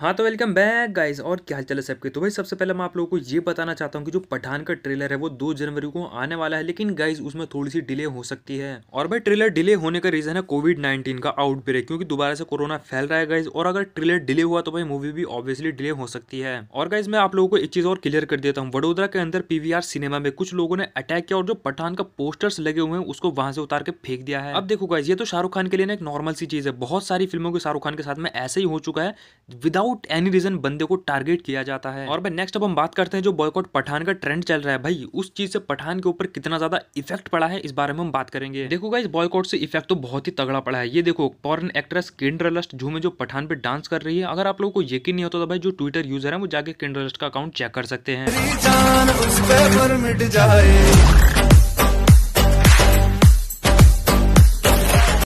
हाँ तो welcome back guys और क्या हाल चाल है सबके तो भाई सबसे पहले मैं आप लोगों को ये बताना चाहता हूँ कि जो पठान का ट्रेलर है वो दो जनवरी को आने वाला है लेकिन गाइस उसमें थोड़ी सी डिले हो सकती है और भाई ट्रेलर डिले होने का रीज़न है कोविड नाइनटीन का आउटब्रेक क्योंकि दोबारा से कोरोना फैल रहा है गाइज और अगर ट्रेलर डिले हुआ तो भाई मूवी भी ऑब्वियसली डिले हो सकती है और गाइज मैं आप लोगों को एक चीज़ और क्लियर कर देता हूँ वडोदरा के अंदर पीवीआर सिनेमा में कुछ लोगों ने अटैक किया और जो पठान का पोस्टर्स लगे हुए हैं उसको वहां से उतार के फेंक दिया है अब देखो गाइज ये तो शाहरुख खान के लिए ना एक नॉर्मल सी चीज़ है बहुत सारी फिल्मों के शाहरुख खान के साथ में ऐसे ही हो चुका है विदाउट विदाउट एनी रीजन बंदे को टारगेट किया जाता है और भाई नेक्स्ट अब हम बात करते हैं जो बॉयकॉट पठान का ट्रेंड चल रहा है भाई उस चीज से पठान के ऊपर कितना ज्यादा इफेक्ट पड़ा है इस बारे में हम बात करेंगे देखो इस बॉयकॉट से इफेक्ट तो बहुत ही तगड़ा पड़ा है ये देखो फॉरन एक्ट्रेस किंड्रलस्ट में जो पठान पे डांस कर रही है अगर आप लोगों को यकीन नहीं होता तो भाई जो ट्विटर यूजर है वो जाके किंड्रलस्ट का अकाउंट चेक कर सकते हैं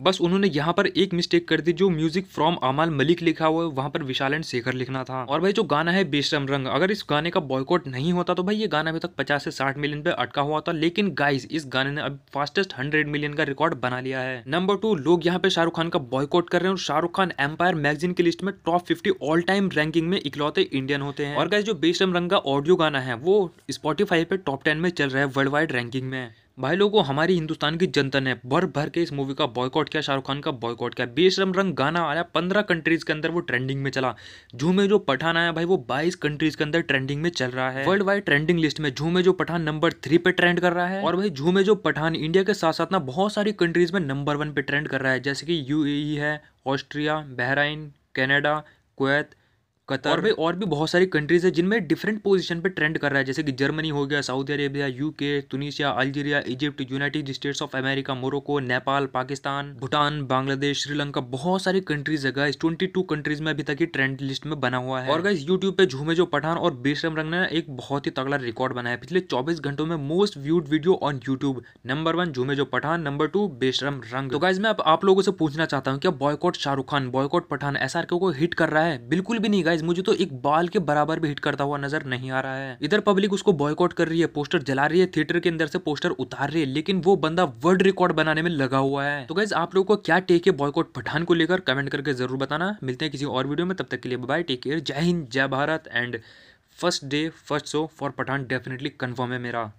बस उन्होंने यहाँ पर एक मिस्टेक कर दी जो म्यूजिक फ्रॉम अमाल मलिक लिखा हुआ है वहाँ पर विशाल एंड शेखर लिखना था और भाई जो गाना है बेशरम रंग अगर इस गाने का बॉयकॉट नहीं होता तो भाई ये गाना अभी तक पचास से साठ मिलियन पे अटका हुआ था लेकिन गाइज इस गाने ने अब फास्टेस्ट हंड्रेड मिलियन का रिकॉर्ड बना लिया है नंबर टू लोग यहाँ पे शाहरुख खान का बॉयकॉट कर रहे हैं और शाहरुख खान एम्पायर मैगजीन की लिस्ट में top fifty all time ranking में इकलौते इंडियन होते हैं और गाइज जो बेशरम रंग का ऑडियो गाना है वो स्पॉटीफाई पे टॉप टेन में चल रहा है वर्ल्ड वाइड रैंकिंग में भाई लोगों हमारी हिंदुस्तान की जनता ने भर भर के इस मूवी का बॉयकॉट किया शाहरुख खान का बॉयकॉट किया बेशरम रंग गाना आया पंद्रह कंट्रीज के अंदर वो ट्रेंडिंग में चला झूमे जो पठान आया भाई वो बाईस कंट्रीज के अंदर ट्रेंडिंग में चल रहा है वर्ल्ड वाइड ट्रेंडिंग लिस्ट में झूमे जो पठान नंबर थ्री पे ट्रेंड कर रहा है और भाई झूमे जो पठान इंडिया के साथ साथ ना बहुत सारी कंट्रीज में नंबर वन पे ट्रेंड कर रहा है जैसे कि यू e है Austria Bahrain Canada Kuwait Qatar में और भी बहुत सारी कंट्रीज है जिनमें डिफरेंट पोजीशन पे ट्रेंड कर रहा है जैसे कि जर्मनी हो गया Saudi Arabia UK Tunisia Algeria Egypt United States of America Morocco Nepal Pakistan Bhutan Bangladesh Sri Lanka बहुत सारी कंट्रीज है गाइस ट्वेंटी टू कंट्रीज में अभी तक ये ट्रेंड लिस्ट में बना हुआ है और गाइस यूट्यूब पे झूमे जो पठान और बेशरम रंग ने एक बहुत ही तगड़ा रिकॉर्ड बनाया पिछले चौबीस घंटों में most viewed video on YouTube number one झूमे जो पठान नंबर टू बेशरम रंग तो गाइज मैं आप लोगों से पूछना चाहता हूँ क्या बॉयकॉट शाहरुख खान बॉयकॉट पठान एस को हिट कर रहा है बिल्कुल भी नहीं गाइज मुझे तो एक बाल के बराबर भी हिट करता हुआ नजर नहीं आ रहा है इधर पब्लिक उसको बॉयकॉट कर रही है पोस्टर जला रही है थिएटर के अंदर से पोस्टर उतार रही है लेकिन वो बंदा वर्ल्ड रिकॉर्ड बनाने में लगा हुआ है तो गाइज आप लोगों को क्या टेक है बॉयकॉट पठान को लेकर कमेंट करके जरूर बताना मिलते हैं किसी और वीडियो में तब तक के लिए बाय टेक केयर जय हिंद जय Bharat and first day first show for Pathaan definitely confirm है मेरा